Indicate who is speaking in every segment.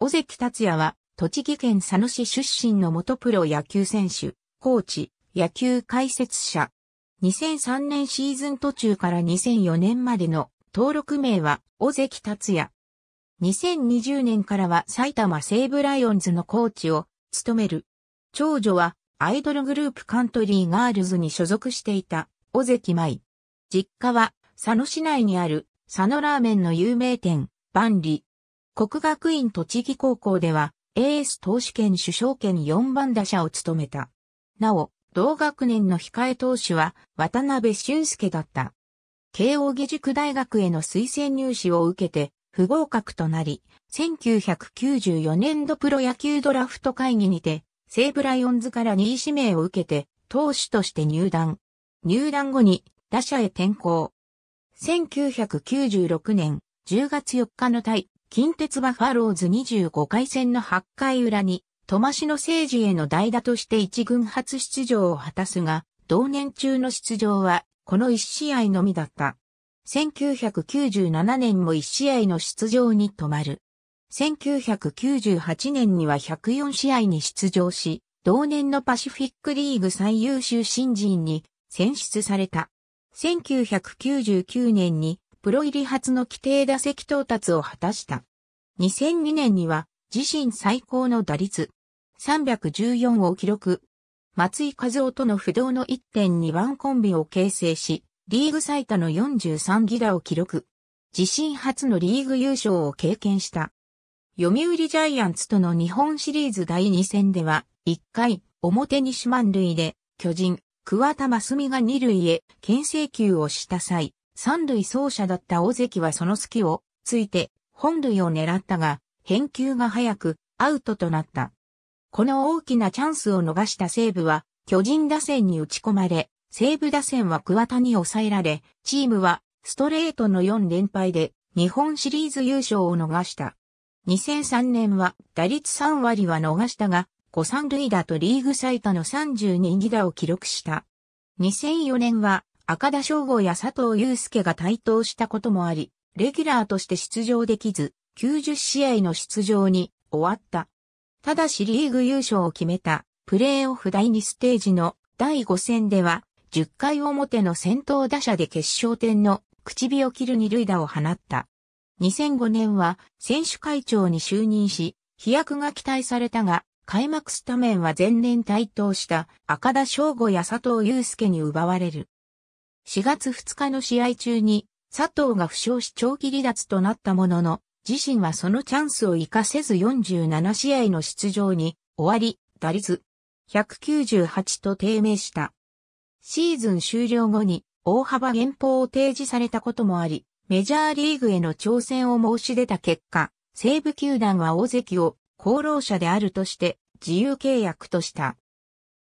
Speaker 1: 尾関達也は、栃木県佐野市出身の元プロ野球選手、コーチ、野球解説者。2003年シーズン途中から2004年までの登録名は尾関達也。2020年からは埼玉西武ライオンズのコーチを務める。長女はアイドルグループカントリーガールズに所属していた尾関舞。実家は佐野市内にある佐野ラーメンの有名店、万里。国学院栃木高校では、AS 投手兼主将兼4番打者を務めた。なお、同学年の控え投手は渡辺俊介だった。慶応義塾大学への推薦入試を受けて不合格となり、1994年度プロ野球ドラフト会議にて、西武ライオンズから2位指名を受けて、投手として入団。入団後に打者へ転向。1996年10月4日の対近鉄バファローズ25回戦の8回裏に、トマシの政治への代打として一軍初出場を果たすが、同年中の出場は、この1試合のみだった。1997年も1試合の出場に止まる。1998年には104試合に出場し、同年のパシフィックリーグ最優秀新人に選出された。1999年にプロ入り初の規定打席到達を果たした。2002年には自身最高の打率314を記録。松井和夫との不動の1.2番コンビを形成し、リーグ最多の43ギラを記録。自身初のリーグ優勝を経験した。読売ジャイアンツとの日本シリーズ第2戦では、1回、表に四満塁で、巨人、桑田真澄が2塁へ、牽制球をした際、三塁走者だった大関はその隙をついて本塁を狙ったが、返球が早くアウトとなった。この大きなチャンスを逃した西武は巨人打線に打ち込まれ、西武打線は桑田に抑えられ、チームはストレートの4連敗で日本シリーズ優勝を逃した。2003年は打率3割は逃したが、5三塁打とリーグ最多の32二打を記録した。2004年は赤田翔吾や佐藤祐介が台頭したこともあり、レギュラーとして出場できず、90試合の出場に終わった。ただしリーグ優勝を決めたプレーオフ第2ステージの第5戦では、10回表の先頭打者で決勝点の唇を切る二塁打を放った。2005年は選手会長に就任し、飛躍が期待されたが、開幕スタメンは前年台頭した赤田翔吾や佐藤祐介に奪われる。4月2日の試合中に、佐藤が負傷し長期離脱となったものの、自身はそのチャンスを活かせず47試合の出場に、終わり、打率、198と低迷した。シーズン終了後に、大幅減俸を提示されたこともあり、メジャーリーグへの挑戦を申し出た結果、西武球団は大関を功労者であるとして自由契約とした。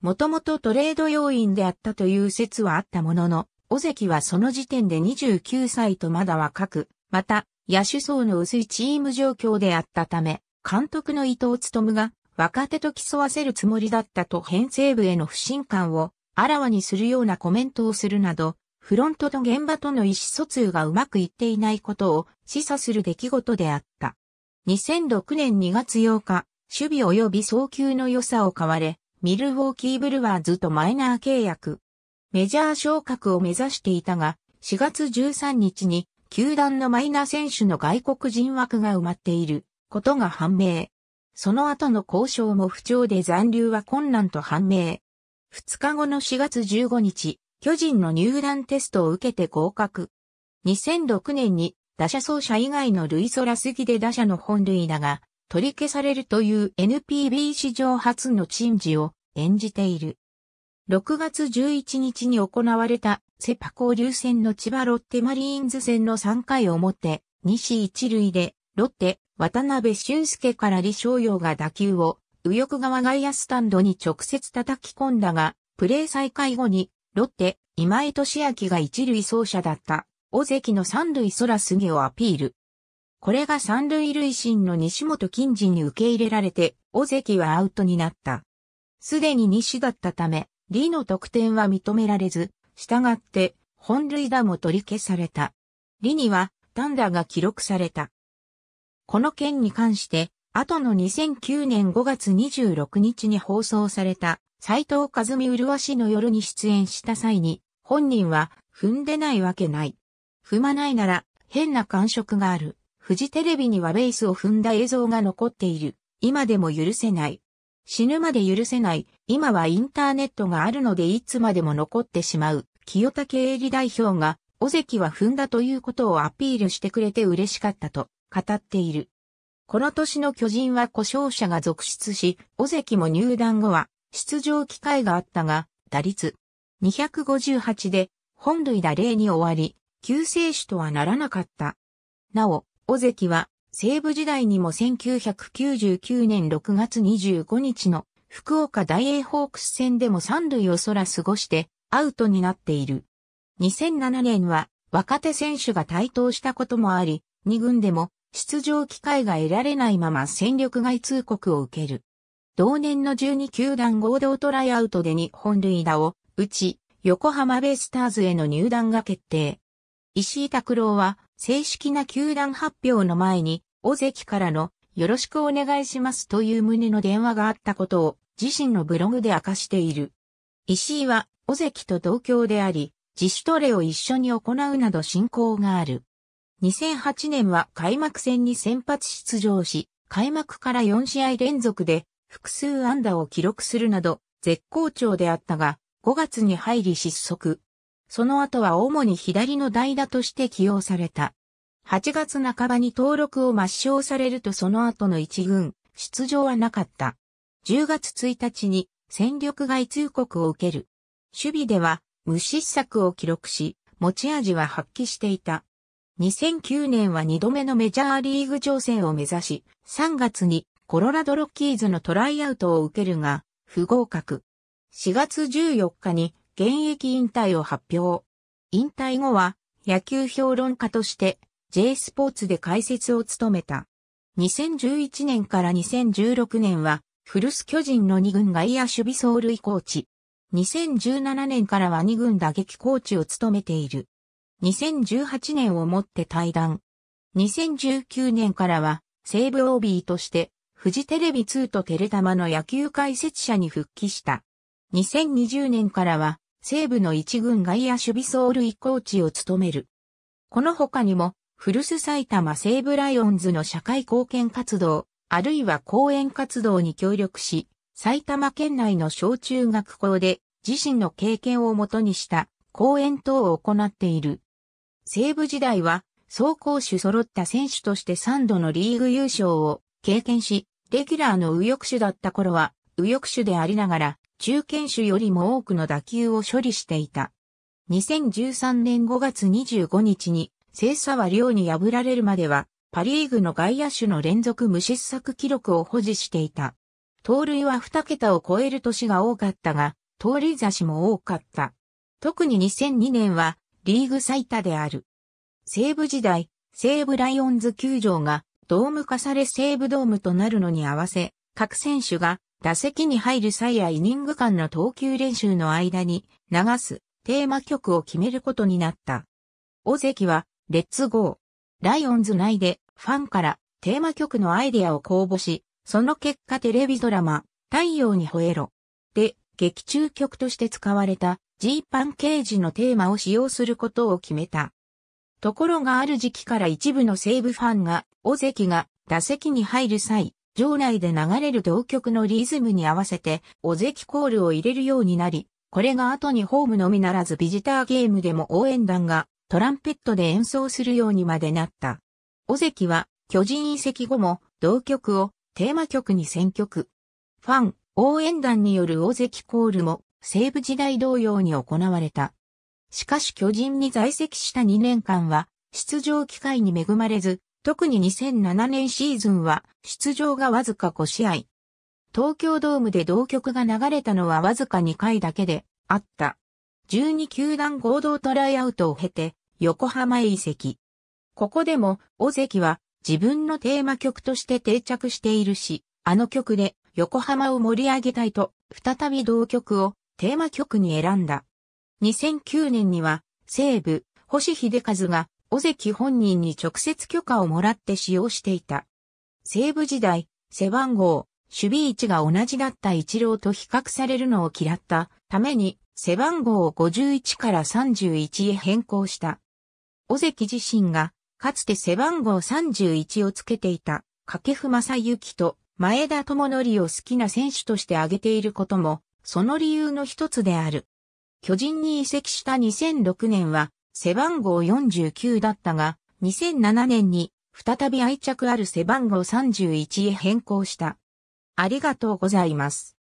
Speaker 1: もともとトレード要員であったという説はあったものの、尾関はその時点で29歳とまだ若く、また、野手層の薄いチーム状況であったため、監督の伊藤むが若手と競わせるつもりだったと編成部への不信感をあらわにするようなコメントをするなど、フロントと現場との意思疎通がうまくいっていないことを示唆する出来事であった。2006年2月8日、守備及び早球の良さを買われ、ミルウォーキーブルワーズとマイナー契約。メジャー昇格を目指していたが、4月13日に球団のマイナー選手の外国人枠が埋まっていることが判明。その後の交渉も不調で残留は困難と判明。2日後の4月15日、巨人の入団テストを受けて合格。2006年に打者走者以外の類空すぎで打者の本類だが取り消されるという NPB 史上初の陳事を演じている。6月11日に行われたセパ交流戦の千葉ロッテマリーンズ戦の3回表、西一塁で、ロッテ、渡辺俊介から李翔陽が打球を、右翼側外野スタンドに直接叩き込んだが、プレー再開後に、ロッテ、今井俊明が一塁走者だった、尾関の三塁空杉をアピール。これが三塁塁審の西本金次に受け入れられて、尾関はアウトになった。すでに西だったため、李の得点は認められず、従って、本塁打も取り消された。李には、単打が記録された。この件に関して、後の2009年5月26日に放送された、斎藤和美麗しの夜に出演した際に、本人は、踏んでないわけない。踏まないなら、変な感触がある。フジテレビにはベースを踏んだ映像が残っている。今でも許せない。死ぬまで許せない、今はインターネットがあるのでいつまでも残ってしまう、清武営利代表が、尾関は踏んだということをアピールしてくれて嬉しかったと語っている。この年の巨人は故障者が続出し、尾関も入団後は出場機会があったが、打率258で本塁打0に終わり、救世主とはならなかった。なお、尾関は西部時代にも1999年6月25日の福岡大英ホークス戦でも三塁を空過ごしてアウトになっている。2007年は若手選手が台頭したこともあり、二軍でも出場機会が得られないまま戦力外通告を受ける。同年の12球団合同トライアウトで日本塁打を打ち、横浜ベイスターズへの入団が決定。石井拓郎は正式な球団発表の前に、尾関からの、よろしくお願いしますという旨の電話があったことを、自身のブログで明かしている。石井は、尾関と同郷であり、自主トレを一緒に行うなど進行がある。2008年は開幕戦に先発出場し、開幕から4試合連続で複数安打を記録するなど絶好調であったが、5月に入り失速。その後は主に左の代打として起用された。8月半ばに登録を抹消されるとその後の一軍、出場はなかった。10月1日に戦力外通告を受ける。守備では無失策を記録し、持ち味は発揮していた。2009年は2度目のメジャーリーグ挑戦を目指し、3月にコロラドロッキーズのトライアウトを受けるが、不合格。4月14日に現役引退を発表。引退後は野球評論家として J スポーツで解説を務めた。2011年から2016年は古巣巨人の2軍外野守備走塁コーチ。2017年からは2軍打撃コーチを務めている。2018年をもって退団。2019年からは西部 OB としてフジテレビ2とテレタマの野球解説者に復帰した。2020年からは西部の一軍外野守備走塁コーチを務める。この他にも、古巣埼玉西部ライオンズの社会貢献活動、あるいは講演活動に協力し、埼玉県内の小中学校で自身の経験をもとにした講演等を行っている。西部時代は、総攻守揃った選手として3度のリーグ優勝を経験し、レギュラーの右翼手だった頃は、右翼手でありながら、中堅手よりも多くの打球を処理していた。2013年5月25日に、清沢亮に破られるまでは、パリーグの外野手の連続無失策記録を保持していた。盗塁は2桁を超える年が多かったが、盗塁差しも多かった。特に2002年は、リーグ最多である。西武時代、西武ライオンズ球場が、ドーム化され西武ドームとなるのに合わせ、各選手が打席に入る際やイニング間の投球練習の間に流すテーマ曲を決めることになった。尾関は、レッツゴー。ライオンズ内でファンからテーマ曲のアイデアを公募し、その結果テレビドラマ、太陽に吠えろ。で、劇中曲として使われたジーパンケージのテーマを使用することを決めた。ところがある時期から一部の西部ファンが、尾関が打席に入る際、場内で流れる同曲のリズムに合わせて、お関コールを入れるようになり、これが後にホームのみならずビジターゲームでも応援団がトランペットで演奏するようにまでなった。尾関は巨人移籍後も同曲をテーマ曲に選曲。ファン、応援団による尾関コールも西部時代同様に行われた。しかし巨人に在籍した2年間は出場機会に恵まれず、特に2007年シーズンは出場がわずか5試合。東京ドームで同曲が流れたのはわずか2回だけであった。12球団合同トライアウトを経て横浜へ移籍。ここでも尾関は自分のテーマ曲として定着しているし、あの曲で横浜を盛り上げたいと再び同曲をテーマ曲に選んだ。2009年には西武星秀和が尾関本人に直接許可をもらって使用していた。西武時代、背番号、守備位置が同じだった一郎と比較されるのを嫌ったために、背番号を51から31へ変更した。尾関自身が、かつて背番号31をつけていた、掛布正幸と前田智則を好きな選手として挙げていることも、その理由の一つである。巨人に移籍した2006年は、背番号49だったが、2007年に再び愛着ある背番号31へ変更した。ありがとうございます。